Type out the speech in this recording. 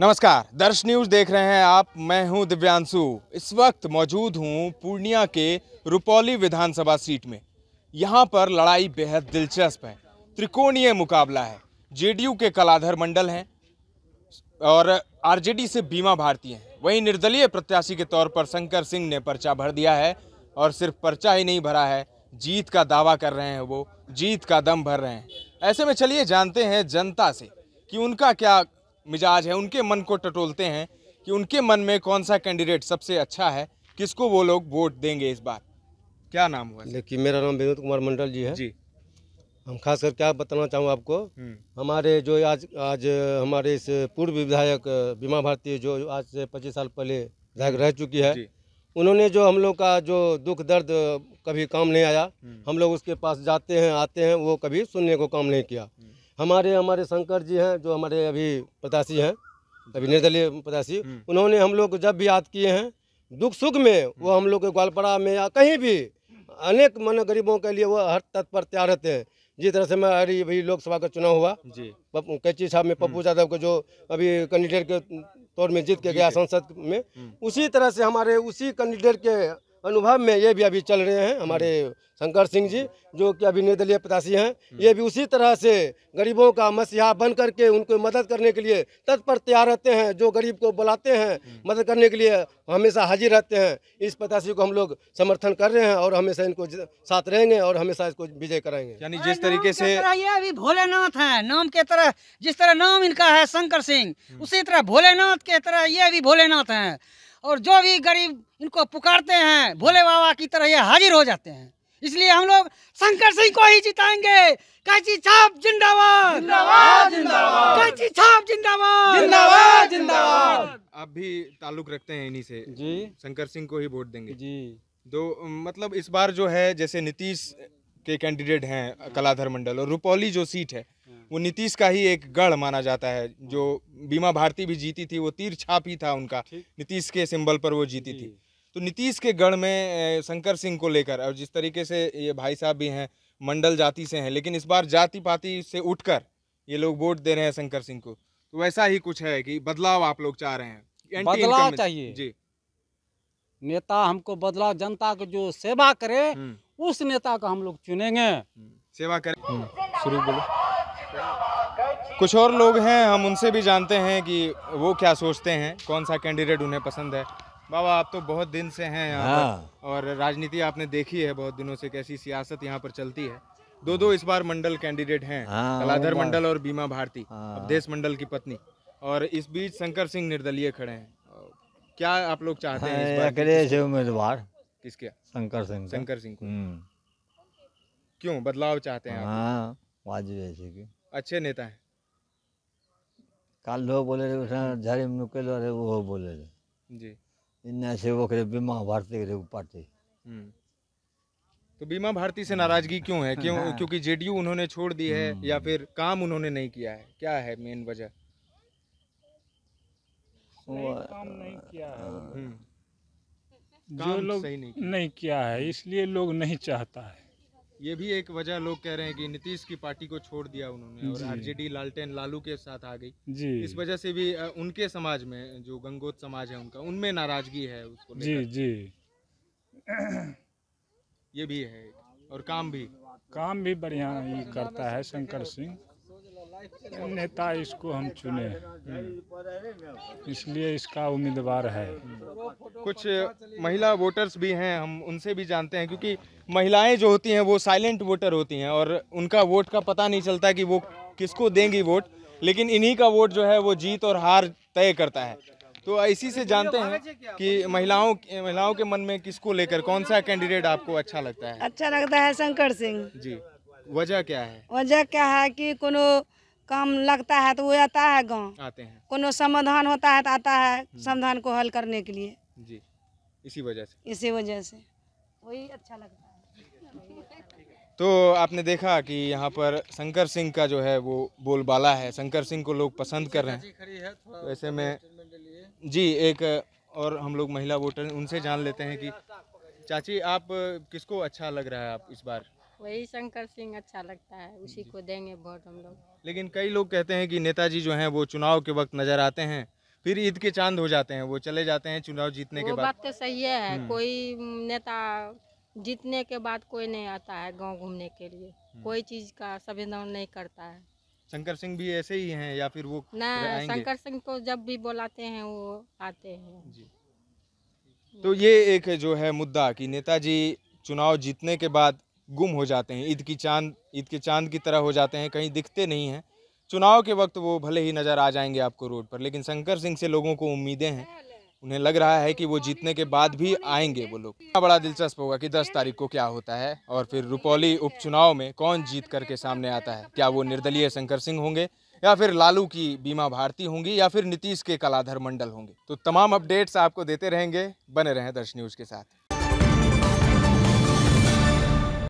नमस्कार दर्श न्यूज देख रहे हैं आप मैं हूं दिव्यांशु इस वक्त मौजूद हूं पूर्णिया के रुपौली विधानसभा सीट में यहां पर लड़ाई बेहद दिलचस्प है त्रिकोणीय मुकाबला है जेडीयू के कलाधर मंडल हैं और आरजेडी से बीमा भारती हैं वहीं निर्दलीय प्रत्याशी के तौर पर शंकर सिंह ने पर्चा भर दिया है और सिर्फ पर्चा ही नहीं भरा है जीत का दावा कर रहे हैं वो जीत का दम भर रहे हैं ऐसे में चलिए जानते हैं जनता से कि उनका क्या मिजाज है उनके मन को टटोलते हैं कि उनके मन में कौन सा कैंडिडेट सबसे अच्छा है किसको वो लोग वोट देंगे इस बार क्या नाम हुआ देखिए मेरा नाम विनोद कुमार मंडल जी है जी हम खास कर क्या बताना चाहूँ आपको हम्म। हमारे जो आज आज हमारे इस पूर्व विधायक बीमा भारती जो आज से पच्चीस साल पहले विधायक रह चुकी है उन्होंने जो हम लोग का जो दुख दर्द कभी काम नहीं आया हम्म। हम लोग उसके पास जाते हैं आते हैं वो कभी सुनने को काम नहीं किया हम्म। हमारे हमारे शंकर जी हैं जो हमारे अभी प्रत्याशी हैं अभी निर्दलीय प्रत्याशी हम्म। उन्होंने हम लोग जब भी याद किए हैं दुख सुख में वो हम्म। हम लोग के ग्वालपड़ा में या कहीं भी अनेक मन गरीबों के लिए वो हर तत्पर तैयार रहते हैं जिस तरह से मैं अभी भाई लोकसभा का चुनाव हुआ जी कैची साहब में पप्पू हम्म। यादव को जो अभी कैंडिडेट के तौर में जीत के गया संसद में उसी तरह से हमारे उसी कैंडिडेट के अनुभव में ये भी अभी चल रहे हैं हमारे शंकर सिंह जी जो कि अभी निर्दलीय प्रत्याशी हैं ये भी उसी तरह से गरीबों का मसीहा बन करके उनको मदद करने के लिए तत्पर तैयार रहते हैं जो गरीब को बुलाते हैं मदद करने के लिए हमेशा हाजिर रहते हैं इस प्रत्याशी को हम लोग समर्थन कर रहे हैं और हमेशा इनको साथ रहेंगे और हमेशा इसको विजय कराएंगे यानी जिस तरीके से हाँ, ये अभी भोलेनाथ है नाम के तरह जिस तरह नाम इनका है शंकर सिंह हम्म। उसी तरह भोलेनाथ के तरह ये अभी भोलेनाथ है और जो भी गरीब इनको पुकारते हैं भोले बाबा की तरह ये हाजिर हो जाते हैं इसलिए हम लोग शंकर सिंह को ही जिताएंगे कैची छाप जिंदाबाद जिंदाबाद जिंदाबाद कैची छाप जिंदाबाद जिंदाबाद जिंदाबाद आप भी ताल्लुक रखते हैं इन्हीं से जी शंकर सिंह को ही वोट देंगे जी दो तो, मतलब इस बार जो है जैसे नीतीश के कैंडिडेट हैं कलाधर मंडल और रुपौली जो सीट है वो नीतीश का ही एक गढ़ माना जाता है जो बीमा भारती भी जीती थी वो तीर छाप ही था उनका नीतीश के सिंबल पर वो जीती थी तो नीतीश के गढ़ में शंकर सिंह को लेकर और जिस तरीके से ये भाई साहब भी हैं मंडल जाति से हैं लेकिन इस बार जाति पाति से उठकर ये लोग वोट दे रहे हैं शंकर सिंह को तो वैसा ही कुछ है कि बदलाव आप लोग चाह रहे हैं बदलाव चाहिए जी नेता हमको बदला जनता को जो सेवा करे हम्म। उस नेता को हम लोग चुनेंगे हम्म। सेवा करें हम्म। शुरू बोलो कुछ और लोग हैं हम उनसे भी जानते हैं कि वो क्या सोचते हैं कौन सा कैंडिडेट उन्हें पसंद है बाबा आप तो बहुत दिन से हैं यहाँ हाँ। और राजनीति आपने देखी है बहुत दिनों से कैसी सियासत यहाँ पर चलती है दो दो इस बार मंडल कैंडिडेट हैं हाँ, कलाधर मंडल और बीमा भारती हाँ। अब देश मंडल की पत्नी और इस बीच शंकर सिंह निर्दलीय खड़े हैं क्या आप लोग चाहते हैं अखिलेश हाँ, उम्मीदवार किसके शंकर सिंह शंकर सिंह को हम्म। क्यों बदलाव चाहते हैं हाँ वाजपेयी जी के अच्छे नेता हैं कल लोग बोले रहे उसने झाड़ी मुकेल रे वो बोले रहे जी इन्हें ऐसे वो करे बीमा भारती रे पार्टी हम्म। तो बीमा भारती से नाराजगी क्यों है क्यों हाँ। क्योंकि जेडीयू उन्होंने छोड़ दी है हम्म। या फिर काम उन्होंने नहीं किया है क्या है मेन वजह काम नहीं किया है हम्म। हम्म। जो लोग नहीं, किया है इसलिए लोग नहीं चाहता है ये भी एक वजह लोग कह रहे हैं कि नीतीश की पार्टी को छोड़ दिया उन्होंने और आरजेडी लालटेन लालू के साथ आ गई जी इस वजह से भी उनके समाज में जो गंगोत समाज है उनका उनमें नाराजगी है उसको जी जी ये भी है और काम भी काम भी बढ़िया करता है शंकर सिंह नेता इसको हम चुने हम्म। इसलिए इसका उम्मीदवार है कुछ महिला वोटर्स भी हैं हम उनसे भी जानते हैं क्योंकि महिलाएं जो होती हैं वो साइलेंट वोटर होती हैं और उनका वोट का पता नहीं चलता कि वो किसको देंगी वोट लेकिन इन्हीं का वोट जो है वो जीत और हार तय करता है तो इसी से जानते हैं कि महिलाओं महिलाओं के मन में किसको लेकर कौन सा कैंडिडेट आपको अच्छा लगता है अच्छा लगता है शंकर सिंह जी वजह क्या है वजह क्या है कि कोनो काम लगता है तो वो आता है गाँव आते हैं कोनो समाधान होता है तो आता है हम्म। समाधान को हल करने के लिए जी इसी वजह से इसी वजह से वही अच्छा लगता है तो आपने देखा कि यहाँ पर शंकर सिंह का जो है वो बोलबाला है शंकर सिंह को लोग पसंद कर रहे हैं वैसे में जी एक और हम लोग महिला वोटर उनसे जान लेते हैं कि चाची आप किसको अच्छा लग रहा है आप इस बार वही शंकर सिंह अच्छा लगता है उसी को देंगे वोट हम लोग लेकिन कई लोग कहते हैं कि नेताजी जो हैं वो चुनाव के वक्त नजर आते हैं फिर ईद के चांद हो जाते हैं वो चले जाते हैं चुनाव जीतने के बाद बात तो सही है हम्म। कोई नेता जीतने के बाद कोई नहीं आता है गांव घूमने के लिए हम्म। कोई चीज का संवेदन नहीं करता है शंकर सिंह भी ऐसे ही हैं या फिर वो ना शंकर सिंह को जब भी बुलाते हैं वो आते हैं जी तो ये एक जो है मुद्दा कि नेताजी चुनाव जीतने के बाद गुम हो जाते हैं ईद की चांद ईद के चांद की तरह हो जाते हैं कहीं दिखते नहीं हैं चुनाव के वक्त वो भले ही नज़र आ जाएंगे आपको रोड पर लेकिन शंकर सिंह से लोगों को उम्मीदें हैं उन्हें लग रहा है कि वो जीतने के बाद भी आएंगे वो लोग बड़ा दिलचस्प होगा कि 10 तारीख को क्या होता है और फिर रुपौली उपचुनाव में कौन जीत करके सामने आता है क्या वो निर्दलीय शंकर सिंह होंगे या फिर लालू की बीमा भारती होंगी या फिर नीतीश के कलाधर मंडल होंगे तो तमाम अपडेट्स आपको देते रहेंगे बने रहें दर्श न्यूज़ के साथ